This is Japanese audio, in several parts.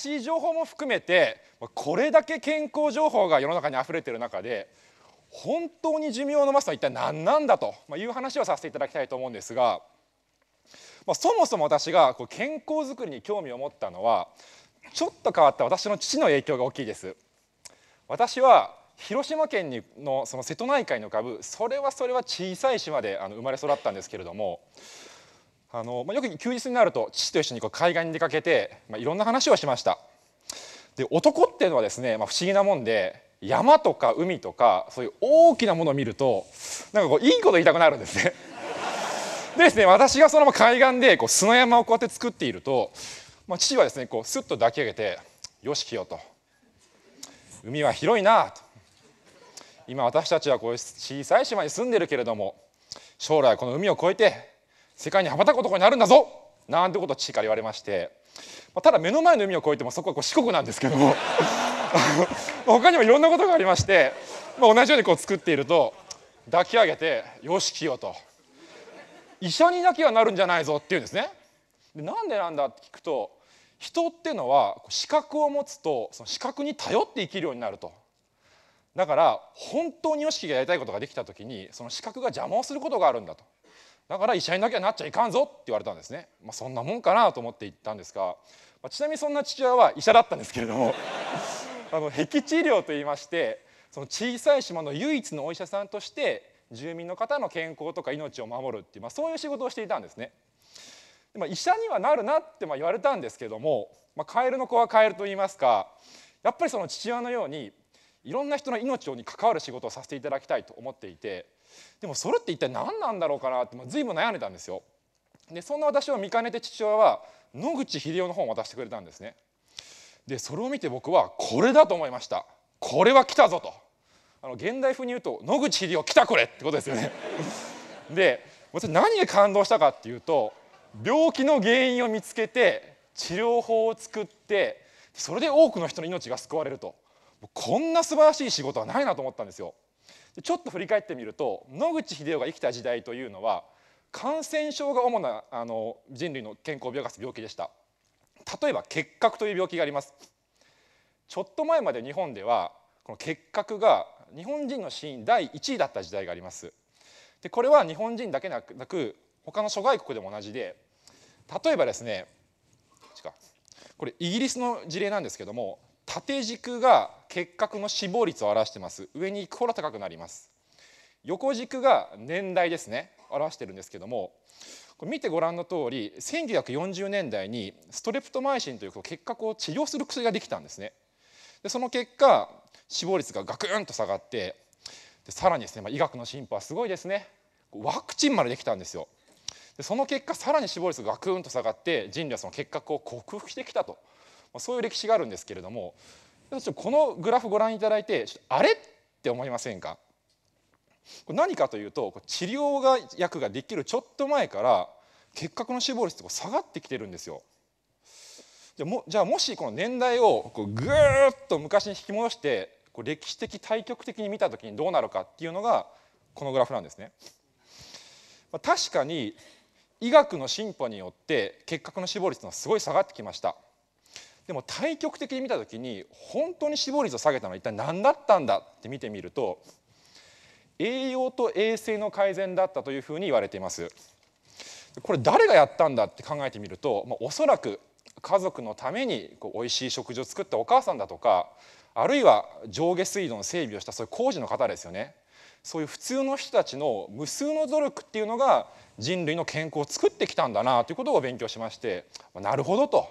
しい情報も含めてこれだけ健康情報が世の中にあふれてる中で本当に寿命を延ばすのは一体何なんだという話をさせていただきたいと思うんですが、まあ、そもそも私がこう健康づくりに興味を持ったのはちょっと変わった私の父の影響が大きいです。私は広島県にのその瀬戸内海の浮かぶそれはそれは小さい島であの生まれ育ったんですけれどもあのまあ、よく休日になると父と一緒にこう海岸に出かけて、まあ、いろんな話をしましたで男っていうのはですね、まあ、不思議なもんで山とか海とかそういう大きなものを見るとなんかこういいこと言いたくなるんですね でですね私がその海岸でこう砂山をこうやって作っていると、まあ、父はですねこうスッと抱き上げて「よしきよ」と「海は広いな」と「今私たちはこういう小さい島に住んでるけれども将来この海を越えて世界に羽ばたく男になるんだぞなんてことを父から言われまして、まあ、ただ目の前の海を越えてもそこはこう四国なんですけども 他にもいろんなことがありまして、まあ、同じようにこう作っていると抱き上げて「よしきよ」と「医者になきゃなるんじゃないぞ」って言うんですね。でなんでなんだって聞くと人っていうのは資格を持つとその資格に頼って生きるようになるとだから本当に YOSHIKI がやりたいことができた時にその資格が邪魔をすることがあるんだとだから医者になきゃなっちゃいかんぞって言われたんですね、まあ、そんなもんかなと思って行ったんですが、まあ、ちなみにそんな父親は医者だったんですけれども あの壁地医療といいましてその小さい島の唯一のお医者さんとして住民の方の健康とか命を守るっていう、まあ、そういう仕事をしていたんですね。まあ、医者にはなるなってまあ言われたんですけども、まあ、カエルの子はカエルと言いますかやっぱりその父親のようにいろんな人の命に関わる仕事をさせていただきたいと思っていてでもそれって一体何なんだろうかなって随分悩んでたんですよ。でそんな私を見かねて父親は野口英世の本を渡してくれたんですね。でそれを見て僕はこれだと思いました。これは来たぞと。あの現代風に言うと野口英世来たこれってことですよね。で私何で感動したかっていうと病気の原因を見つけて治療法を作ってそれで多くの人の命が救われるとこんな素晴らしい仕事はないなと思ったんですよ。ちょっと振り返ってみると野口英世が生きた時代というのは感染症が主なあの人類の健康を病かす病気でした例えば結核という病気がありますちょっと前まで日本ではこの結核が日本人の死因第1位だった時代がありますでこれは日本人だけなく他の諸外国でも同じで例えばですねこれイギリスの事例なんですけども縦軸が結核の死亡率を表してます上に行くほど高くなります横軸が年代ですね表してるんですけどもこれ見てご覧の通り1940年代にストレプトマイシンという結核を治療する薬ができたんですねでその結果死亡率がガクンと下がってでさらにですね、まあ、医学の進歩はすごいですねワクチンまでできたんですよでその結果さらに死亡率がガクンと下がって人類はその結核を克服してきたとあ、そういう歴史があるんですけれどもちょっとこのグラフご覧いただいてあれって思いませんかこれ何かというと治療が薬ができるちょっと前から結核の死亡率が下がってきてるんですよ。じゃもじゃあもしこの年代をこうぐーっと昔に引き戻してこう歴史的対極的に見た時にどうなるかっていうのがこのグラフなんですね。まあ、確かに医学の進歩によって結核の死亡率がすごい下がってきました。でも対極的に見た時に本当に死亡率を下げたのは一体何だったんだって見てみると栄養と衛生の改善だったというふうに言われています。これ誰がやったんだって考えてみると、まおそらく家族のためにこう美味しい食事を作ったお母さんだとかあるいは上下水道の整備をしたそういう工事の方ですよねそういう普通の人たちの無数の努力っていうのが人類の健康を作ってきたんだなということを勉強しましてなるほどと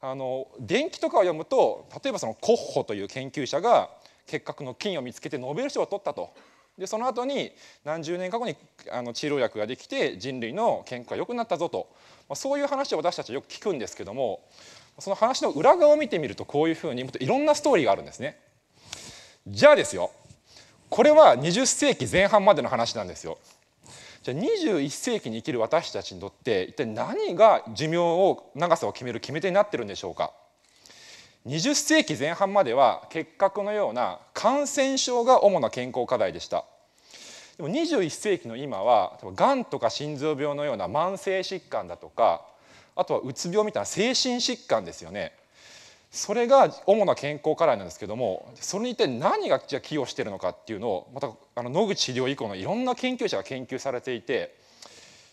あの伝記とかを読むと例えばそのコッホという研究者が結核の菌を見つけてノーベル賞を取ったとでその後に何十年か後にあの治療薬ができて人類の健康が良くなったぞと、まあ、そういう話を私たちはよく聞くんですけどもその話の裏側を見てみるとこういうふうにもっといろんなストーリーがあるんですね。じゃあですよこれは20世紀前半までの話なんですよ。ゃあ21世紀に生きる私たちにとって一体何が寿命を長さを決める決め手になってるんでしょうか20世紀前半までは結核のような感染症が主な健康課題でしたでも21世紀の今はがんとか心臓病のような慢性疾患だとかあとはうつ病みたいな精神疾患ですよねそれが主な健康課題なんですけどもそれに一体何がじゃ寄与しているのかっていうのをまたあの野口治療以降のいろんな研究者が研究されていて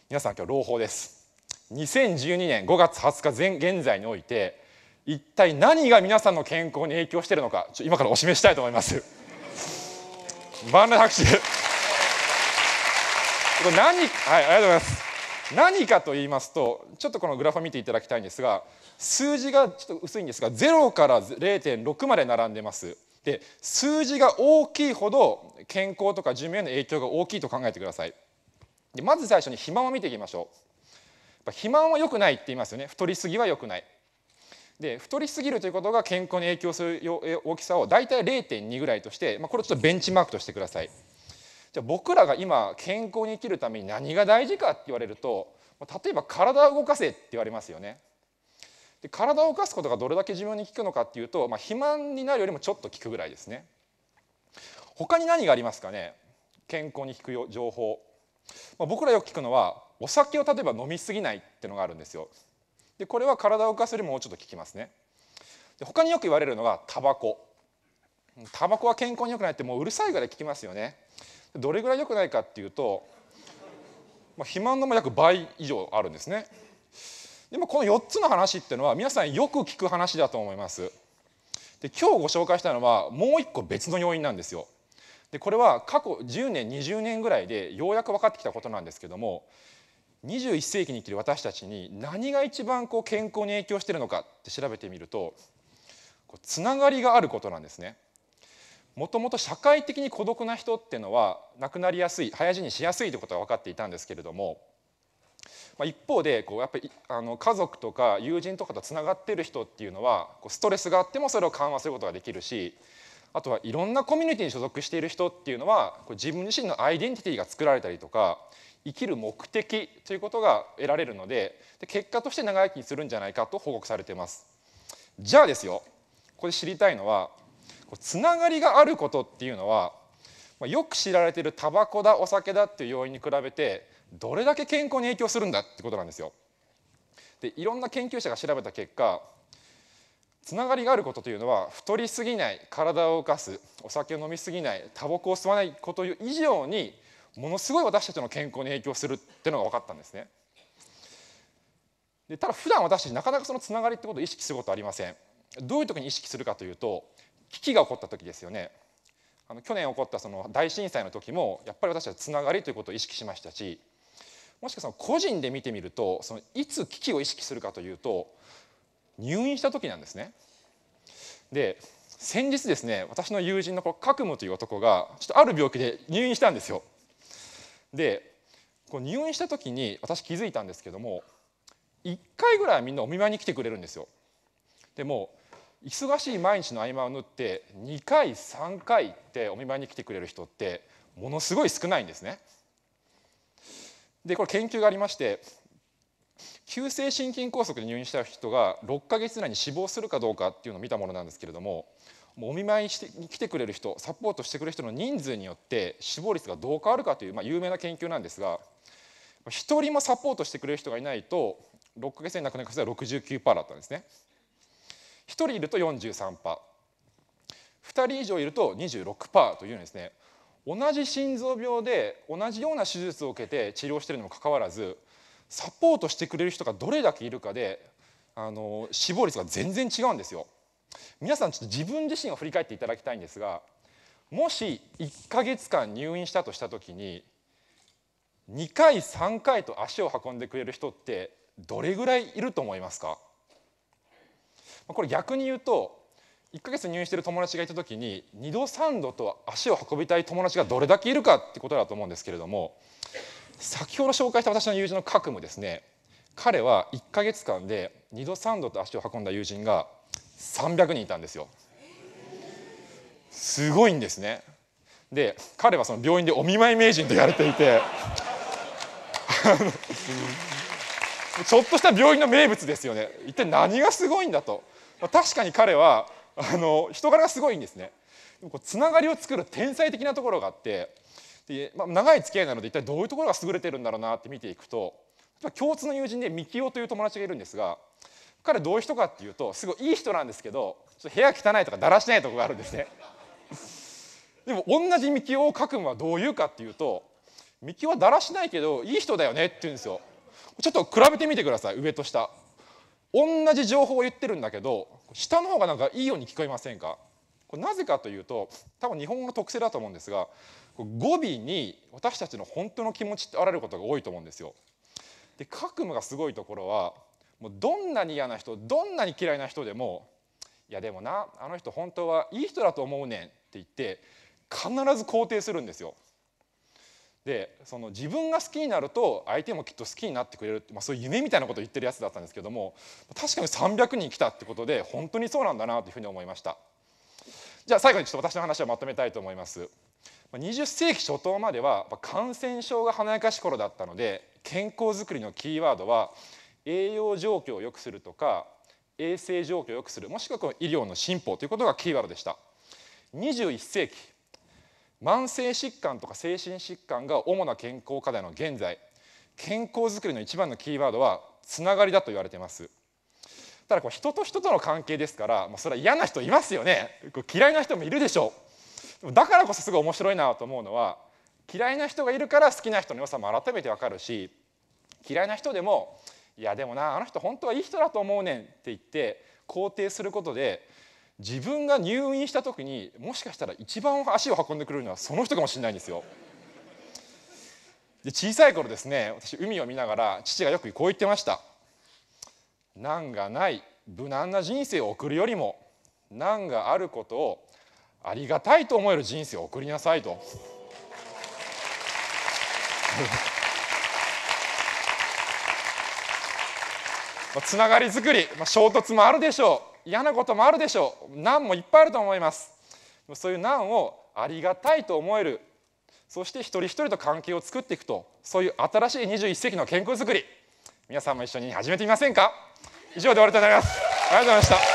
皆さん今日朗報です2012年5月20日現在において一体何が皆さんの健康に影響しているのかちょ今からお示したいと思います万拍手これ何、はい、ありがとうございます何かと言いますとちょっとこのグラフを見ていただきたいんですが数字がちょっと薄いんですが0から0.6まで並んでますで数字が大きいほど健康とか寿命への影響が大きいと考えてくださいでまず最初に肥満を見ていきましょう肥満は良くないって言いますよね太りすぎは良くないで太りすぎるということが健康に影響する大きさを大体0.2ぐらいとして、まあ、これちょっとベンチマークとしてくださいじゃあ僕らが今健康に生きるために何が大事かって言われると例えば体を動かせって言われますよね。で体を動かすことがどれだけ自分に効くのかっていうと、まあ、肥満になるよりもちょっと効くぐらいですね。他に何がありますかね健康に効くよ情報、まあ、僕らよく聞くのはお酒を例えば飲みすぎないってのがあるんですよでこれは体を動かすよりももうちょっと効きますねで他によく言われるのがタバコタバコは健康に良くないってもううるさいぐらい効きますよねどれぐらい良くないかっていうと、まあ、肥満の約倍以上あるんですねでもこの4つの話っていうのは皆さんよく聞く話だと思いますで今日ご紹介したのはもう一個別の要因なんですよでこれは過去10年20年ぐらいでようやく分かってきたことなんですけども21世紀に生きる私たちに何が一番こう健康に影響してるのかって調べてみるとつながりがあることなんですね。もともと社会的に孤独な人っていうのは亡くなりやすい早死にしやすいということが分かっていたんですけれども、まあ、一方でこうやっぱりあの家族とか友人とかとつながってる人っていうのはこうストレスがあってもそれを緩和することができるしあとはいろんなコミュニティに所属している人っていうのはこう自分自身のアイデンティティが作られたりとか生きる目的ということが得られるのでで結果として長生きにするんじゃないかと報告されています。じゃあですよここで知りたいのはこうつながりがあることっていうのは、まあ、よく知られてるタバコだお酒だっていう要因に比べてどれだけ健康に影響するんだってことなんですよ。でいろんな研究者が調べた結果つながりがあることというのは太りすぎない体を動かすお酒を飲みすぎないタバコを吸わないこと以上にものすごい私たちの健康に影響するっていうのが分かったんですね。でただ普段私たちなかなかそのつながりってことを意識することありません。どういう時に意識するかというと危機が起こった時ですよねあの去年起こったその大震災の時もやっぱり私たちはつながりということを意識しましたしもしかしたら個人で見てみるとそのいつ危機を意識するかというと入院した時なんですね。で先日ですね私の友人のこうという男がちょっとある病気で入院したんですよ。でこう入院した時に私気づいたんですけども1回ぐらいみんなお見舞いに来てくれるんですよ。でも忙しい毎日の合間を縫って2回3回ってお見舞いに来てくれる人ってものすごい少ないんですね。でこれ研究がありまして急性心筋梗塞で入院した人が6か月以内に死亡するかどうかっていうのを見たものなんですけれどもお見舞いしてに来てくれる人サポートしてくれる人の人数によって死亡率がどう変わるかという、まあ、有名な研究なんですが1人もサポートしてくれる人がいないと6か月以内に亡くなる可能性は69%だったんですね。1人いると43%、2人以上いると26%というですね同じ心臓病で同じような手術を受けて治療しているにもかかわらずサポートしてくれる人がどれだけいるかであの死亡率が全然違うんですよ。皆さんちょっと自分自身を振り返っていただきたいんですがもし1か月間入院したとした時に2回3回と足を運んでくれる人ってどれぐらいいると思いますかこれ逆に言うと1ヶ月入院している友達がいた時に2度3度と足を運びたい友達がどれだけいるかってことだと思うんですけれども先ほど紹介した私の友人の覚もですね彼は1ヶ月間で2度3度と足を運んだ友人が300人いたんですよ。すごいんですね。で彼はその病院でお見舞い名人と言われていてちょっとした病院の名物ですよね一体何がすごいんだとまあ、確かに彼はあの人柄がすごいんですねでこうつながりを作る天才的なところがあってで、まあ、長い付き合いなので一体どういうところが優れてるんだろうなって見ていくと共通の友人でみきおという友達がいるんですが彼どういう人かっていうとすごいいい人なんですけどちょっと部屋汚いとかだらしないとこがあるんですねでも同じみきおを書くのはどういうかっていうと幹きはだらしないけどいい人だよねって言うんですよちょっと比べてみてください上と下同じ情報を言ってるんだけど下の方がなんかいいように聞こえませんかこれなぜかというと多分日本語の特性だと思うんですが語尾に私たちの本当の気持ちってあられることが多いと思うんですよ。で覚悟がすごいところはもうどんなに嫌な人どんなに嫌いな人でも「いやでもなあの人本当はいい人だと思うねん」って言って必ず肯定するんですよ。でその自分が好きになると相手もきっと好きになってくれるって、まあ、そういう夢みたいなことを言ってるやつだったんですけども確かに300人来たってことで本当にそうなんだなというふうに思いましたじゃあ最後にちょっと私の話をまとめたいと思います20世紀初頭までは感染症が華やかし頃だったので健康づくりのキーワードは栄養状況を良くするとか衛生状況を良くするもしくは医療の進歩ということがキーワードでした21世紀慢性疾患とか精神疾患が主な健康課題の現在健康づくりの一番のキーワードはつながりだと言われてますただこう人と人との関係ですから、まあ、それは嫌な人いますよね嫌いな人もいるでしょうだからこそすごい面白いなと思うのは嫌いな人がいるから好きな人の良さも改めてわかるし嫌いな人でも「いやでもなあの人本当はいい人だと思うねん」って言って肯定することで自分が入院した時にもしかしたら一番足を運んでくれるのはその人かもしれないんですよ。で小さい頃ですね私海を見ながら父がよくこう言ってました「難がない無難な人生を送るよりも難があることをありがたいと思える人生を送りなさい」と。つながりづくり、まあ、衝突もあるでしょう嫌なこともあるでしょう難もいっぱいあると思いますそういう難をありがたいと思えるそして一人一人と関係を作っていくとそういう新しい21世紀の健康づくり皆さんも一緒に始めてみませんか以上で終わりとなりますありがとうございました